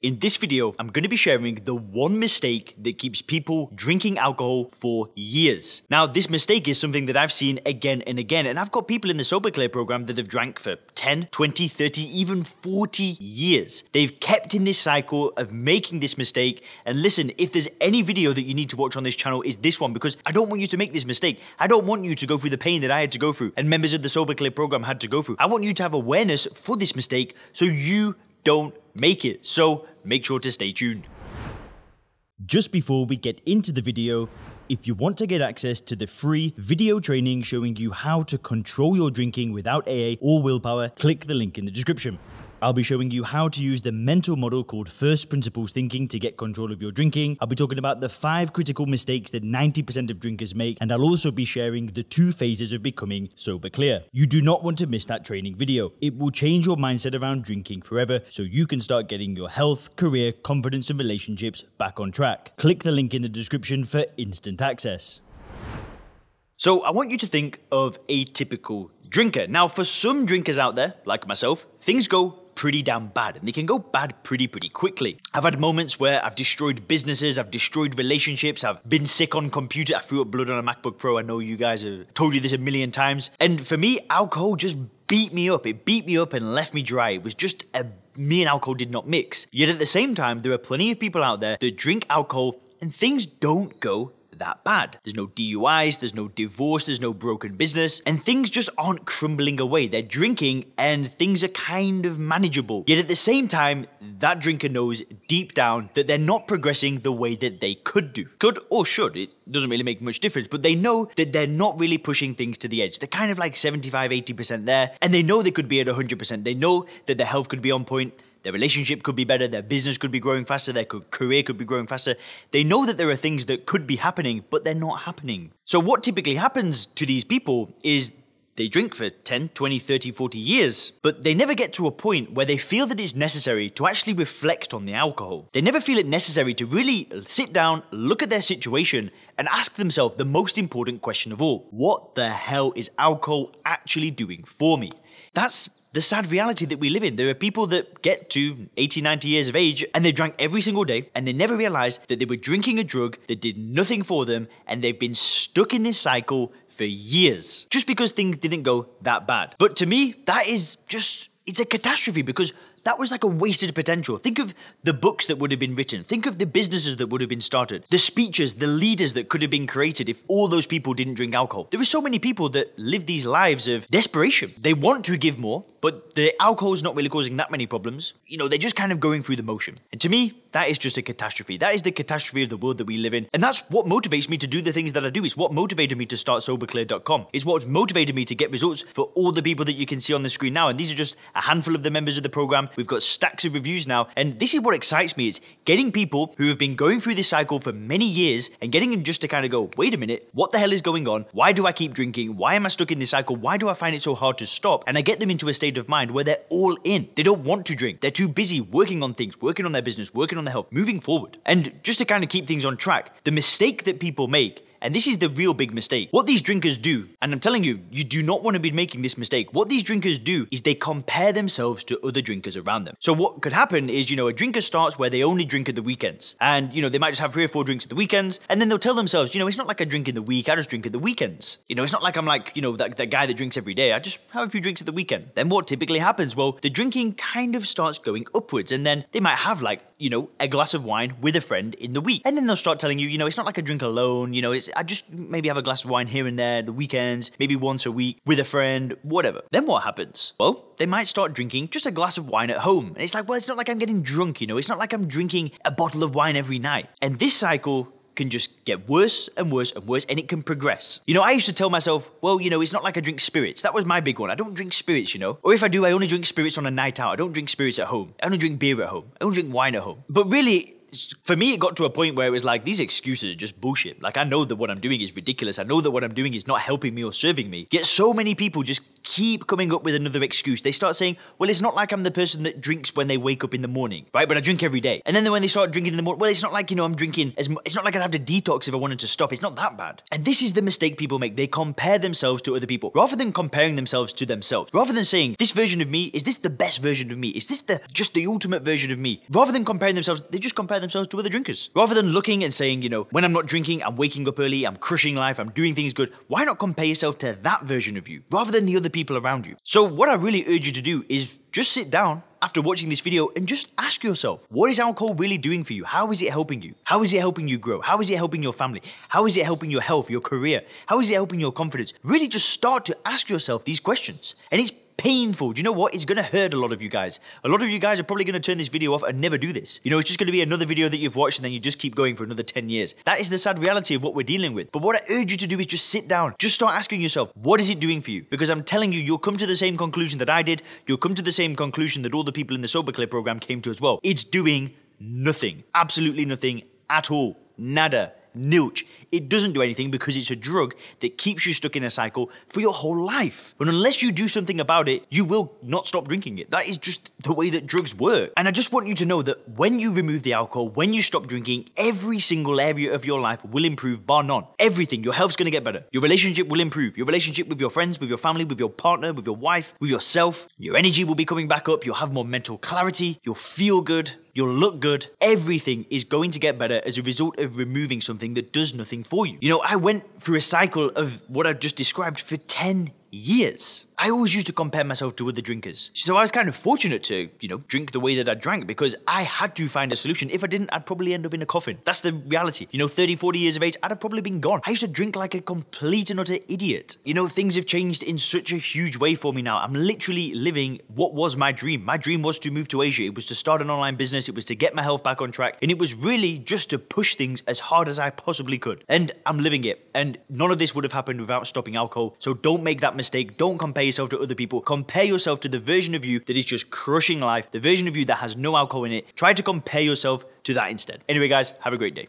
In this video, I'm going to be sharing the one mistake that keeps people drinking alcohol for years. Now, this mistake is something that I've seen again and again, and I've got people in the Sober Clear program that have drank for 10, 20, 30, even 40 years. They've kept in this cycle of making this mistake, and listen, if there's any video that you need to watch on this channel is this one, because I don't want you to make this mistake. I don't want you to go through the pain that I had to go through and members of the Sober Clear program had to go through. I want you to have awareness for this mistake so you don't make it, so make sure to stay tuned. Just before we get into the video, if you want to get access to the free video training showing you how to control your drinking without AA or willpower, click the link in the description. I'll be showing you how to use the mental model called first principles thinking to get control of your drinking. I'll be talking about the five critical mistakes that 90% of drinkers make, and I'll also be sharing the two phases of becoming sober clear. You do not want to miss that training video. It will change your mindset around drinking forever so you can start getting your health, career, confidence, and relationships back on track. Click the link in the description for instant access. So, I want you to think of a typical drinker. Now, for some drinkers out there, like myself, things go pretty damn bad, and they can go bad pretty, pretty quickly. I've had moments where I've destroyed businesses, I've destroyed relationships, I've been sick on computer, I threw up blood on a MacBook Pro. I know you guys have told you this a million times. And for me, alcohol just beat me up. It beat me up and left me dry. It was just a me and alcohol did not mix. Yet at the same time, there are plenty of people out there that drink alcohol and things don't go that bad. There's no DUIs, there's no divorce, there's no broken business, and things just aren't crumbling away. They're drinking and things are kind of manageable. Yet at the same time, that drinker knows deep down that they're not progressing the way that they could do. Could or should, it doesn't really make much difference, but they know that they're not really pushing things to the edge. They're kind of like 75, 80% there, and they know they could be at 100%. They know that their health could be on point, their relationship could be better, their business could be growing faster, their career could be growing faster. They know that there are things that could be happening, but they're not happening. So, what typically happens to these people is they drink for 10, 20, 30, 40 years, but they never get to a point where they feel that it's necessary to actually reflect on the alcohol. They never feel it necessary to really sit down, look at their situation, and ask themselves the most important question of all What the hell is alcohol actually doing for me? That's the sad reality that we live in. There are people that get to 80, 90 years of age and they drank every single day and they never realized that they were drinking a drug that did nothing for them and they've been stuck in this cycle for years just because things didn't go that bad. But to me, that is just, it's a catastrophe because that was like a wasted potential. Think of the books that would have been written. Think of the businesses that would have been started, the speeches, the leaders that could have been created if all those people didn't drink alcohol. There are so many people that live these lives of desperation. They want to give more, but the alcohol is not really causing that many problems. You know, they're just kind of going through the motion. And to me, that is just a catastrophe. That is the catastrophe of the world that we live in. And that's what motivates me to do the things that I do. It's what motivated me to start soberclear.com. It's what motivated me to get results for all the people that you can see on the screen now. And these are just a handful of the members of the program. We've got stacks of reviews now. And this is what excites me is getting people who have been going through this cycle for many years and getting them just to kind of go, wait a minute, what the hell is going on? Why do I keep drinking? Why am I stuck in this cycle? Why do I find it so hard to stop? And I get them into a state state of mind where they're all in. They don't want to drink. They're too busy working on things, working on their business, working on their health, moving forward. And just to kind of keep things on track, the mistake that people make and this is the real big mistake. What these drinkers do, and I'm telling you, you do not want to be making this mistake. What these drinkers do is they compare themselves to other drinkers around them. So what could happen is, you know, a drinker starts where they only drink at the weekends. And, you know, they might just have three or four drinks at the weekends. And then they'll tell themselves, you know, it's not like I drink in the week, I just drink at the weekends. You know, it's not like I'm like, you know, that, that guy that drinks every day. I just have a few drinks at the weekend. Then what typically happens? Well, the drinking kind of starts going upwards. And then they might have like, you know, a glass of wine with a friend in the week. And then they'll start telling you, you know, it's not like I drink alone, you know, it's I just maybe have a glass of wine here and there, the weekends, maybe once a week with a friend, whatever. Then what happens? Well, they might start drinking just a glass of wine at home. And it's like, well, it's not like I'm getting drunk, you know, it's not like I'm drinking a bottle of wine every night. And this cycle can just get worse and worse and worse and it can progress. You know, I used to tell myself, well, you know, it's not like I drink spirits. That was my big one. I don't drink spirits, you know. Or if I do, I only drink spirits on a night out. I don't drink spirits at home. I only drink beer at home. I don't drink wine at home. But really, for me, it got to a point where it was like, these excuses are just bullshit. Like, I know that what I'm doing is ridiculous. I know that what I'm doing is not helping me or serving me. Yet, so many people just keep coming up with another excuse. They start saying, well, it's not like I'm the person that drinks when they wake up in the morning, right? But I drink every day. And then when they start drinking in the morning, well, it's not like, you know, I'm drinking as much. It's not like I'd have to detox if I wanted to stop. It's not that bad. And this is the mistake people make. They compare themselves to other people rather than comparing themselves to themselves. Rather than saying, this version of me, is this the best version of me? Is this the just the ultimate version of me? Rather than comparing themselves, they just compare themselves to other drinkers. Rather than looking and saying, you know, when I'm not drinking, I'm waking up early, I'm crushing life, I'm doing things good, why not compare yourself to that version of you rather than the other people around you? So what I really urge you to do is just sit down after watching this video and just ask yourself, what is alcohol really doing for you? How is it helping you? How is it helping you grow? How is it helping your family? How is it helping your health, your career? How is it helping your confidence? Really just start to ask yourself these questions. And it's painful. Do you know what? It's going to hurt a lot of you guys. A lot of you guys are probably going to turn this video off and never do this. You know, it's just going to be another video that you've watched and then you just keep going for another 10 years. That is the sad reality of what we're dealing with. But what I urge you to do is just sit down. Just start asking yourself, what is it doing for you? Because I'm telling you, you'll come to the same conclusion that I did. You'll come to the same conclusion that all the people in the Sober Clear program came to as well. It's doing nothing. Absolutely nothing at all. Nada. Nilch. It doesn't do anything because it's a drug that keeps you stuck in a cycle for your whole life. And unless you do something about it, you will not stop drinking it. That is just the way that drugs work. And I just want you to know that when you remove the alcohol, when you stop drinking, every single area of your life will improve bar none. Everything. Your health's gonna get better. Your relationship will improve. Your relationship with your friends, with your family, with your partner, with your wife, with yourself. Your energy will be coming back up. You'll have more mental clarity. You'll feel good you'll look good. Everything is going to get better as a result of removing something that does nothing for you. You know, I went through a cycle of what I've just described for 10 years. I always used to compare myself to other drinkers. So I was kind of fortunate to, you know, drink the way that I drank because I had to find a solution. If I didn't, I'd probably end up in a coffin. That's the reality. You know, 30, 40 years of age, I'd have probably been gone. I used to drink like a complete and utter idiot. You know, things have changed in such a huge way for me now. I'm literally living what was my dream. My dream was to move to Asia. It was to start an online business. It was to get my health back on track. And it was really just to push things as hard as I possibly could. And I'm living it. And none of this would have happened without stopping alcohol. So don't make that mistake. Don't compare yourself to other people. Compare yourself to the version of you that is just crushing life, the version of you that has no alcohol in it. Try to compare yourself to that instead. Anyway, guys, have a great day.